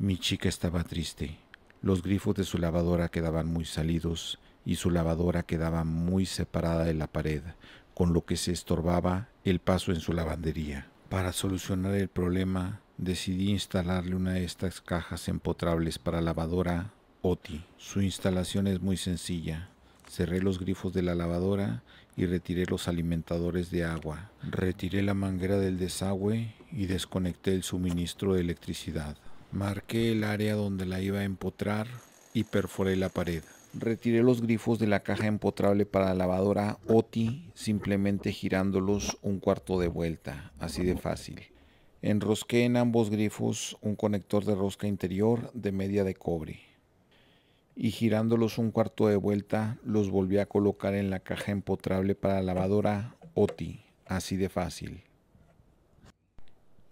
Mi chica estaba triste. Los grifos de su lavadora quedaban muy salidos y su lavadora quedaba muy separada de la pared, con lo que se estorbaba el paso en su lavandería. Para solucionar el problema, decidí instalarle una de estas cajas empotrables para lavadora OTI. Su instalación es muy sencilla. Cerré los grifos de la lavadora y retiré los alimentadores de agua. Retiré la manguera del desagüe y desconecté el suministro de electricidad. Marqué el área donde la iba a empotrar y perforé la pared. Retiré los grifos de la caja empotrable para la lavadora OTI simplemente girándolos un cuarto de vuelta, así de fácil. Enrosqué en ambos grifos un conector de rosca interior de media de cobre y girándolos un cuarto de vuelta los volví a colocar en la caja empotrable para la lavadora OTI, así de fácil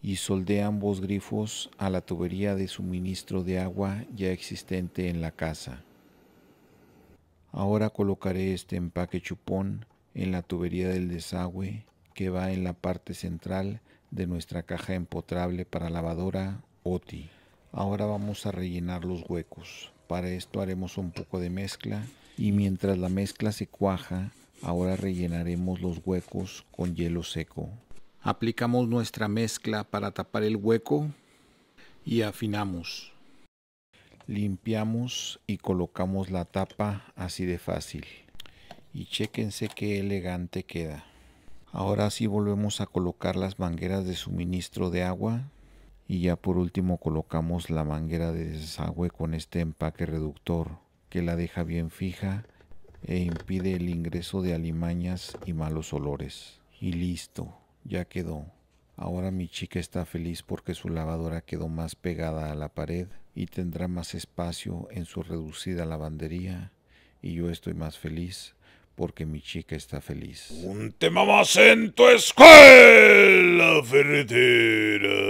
y soldé ambos grifos a la tubería de suministro de agua ya existente en la casa. Ahora colocaré este empaque chupón en la tubería del desagüe que va en la parte central de nuestra caja empotrable para lavadora OTI. Ahora vamos a rellenar los huecos. Para esto haremos un poco de mezcla y mientras la mezcla se cuaja, ahora rellenaremos los huecos con hielo seco. Aplicamos nuestra mezcla para tapar el hueco y afinamos. Limpiamos y colocamos la tapa así de fácil. Y chéquense qué elegante queda. Ahora sí volvemos a colocar las mangueras de suministro de agua y ya por último colocamos la manguera de desagüe con este empaque reductor que la deja bien fija e impide el ingreso de alimañas y malos olores. Y listo. Ya quedó. Ahora mi chica está feliz porque su lavadora quedó más pegada a la pared y tendrá más espacio en su reducida lavandería y yo estoy más feliz porque mi chica está feliz. Un tema más en tu escuela ferretera.